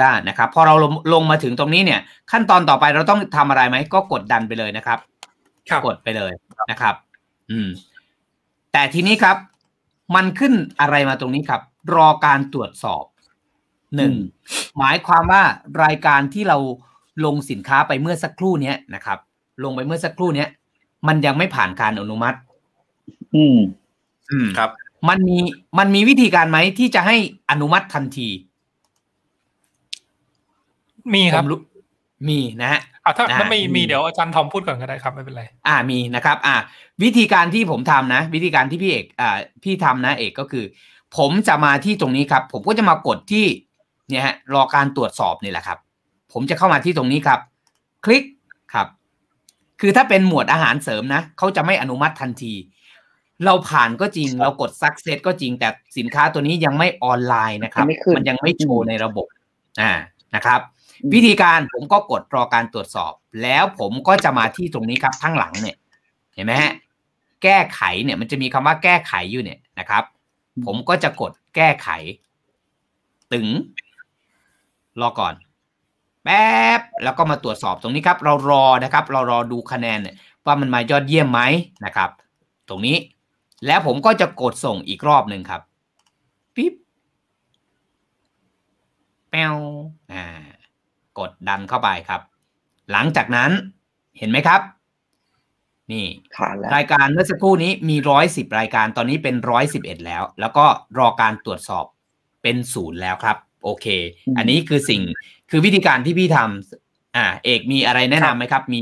ด้านนะครับพอเราลงลงมาถึงตรงนี้เนี่ย ขั้นตอนต่อไปเราต้องทำอะไรไหมก็กดดันไปเลยนะครับ กดไปเลยนะครับ อืม แต่ทีนี้ครับ มันขึ้นอะไรมาตรงนี้ครับ รอการตรวจสอบ หนึ่ง หมายความว่ารายการที่เราลงสินค้าไปเมื่อสักครู่เนี้ยนะครับ ลงไปเมื่อสักครู่เนี้ย มันยังไม่ผ่านการอนุมัติอืมอืมครับ มันมีมันมีวิธีการไหมที่จะให้อนุมัติทันทีมีครับมีนะฮะถ้าไม่มีเดี๋ยวอาจารย์ทอมพูดก่อนก็ได้ครับไม่เป็นไรอ่ามีนะครับ อ่าวิธีการที่ผมทำนะวิธีการที่พี่เอก อ่าพี่ทำนะ เอกก็คือ ผมจะมาที่ตรงนี้ครับ ผมก็จะมากดที่ เนี่ยฮะรอการตรวจสอบนี่แหละครับ ผมจะเข้ามาที่ตรงนี้ครับ คลิกครับ คือถ้าเป็นหมวดอาหารเสริมนะเขาจะไม่อนุมัติทันที เราผ่านก็จริง เรากดซักเซสก็จริงแต่สินค้าตัวนี้ยังไม่ออนไลน์นะครับมันยังไม่โชว์ในระบบ อ่านะครับวิธีการผมก็กดรอการตรวจสอบ แล้วผมก็จะมาที่ตรงนี้ครับข้างหลังเนี่ยเห็นไหมฮะแก้ไขเนี่ยมันจะมีคำว่าแก้ไขอยู่เนี่ยนะครับ ผมก็จะกดแก้ไข ตึงรอก่อน แป๊บ แล้วก็มาตรวจสอบตรงนี้ครับเรารอนะครับเรารอดูคะแนนเนี่ยว่ามันมายอดเยี่ยมไหมนะครับตรงนี้แล้วผมก็จะกดส่งอีกรอบหนึ่งครับปิ๊บแป๊วดดันเข้าไปครับ หลังจากนั้นเห็นไหมครับ นี่ รายการเมื่อสักครู่นี้มีร้อยสิบรายการตอนนี้เป็นร้อยสิบเอ็ดแล้ว แล้วก็รอการตรวจสอบเป็นศูนย์แล้วครับ โอเค อันนี้คือสิ่งคือวิธีการที่พี่ทำอ่าเอกมีอะไรแนะนำไหมครับ มี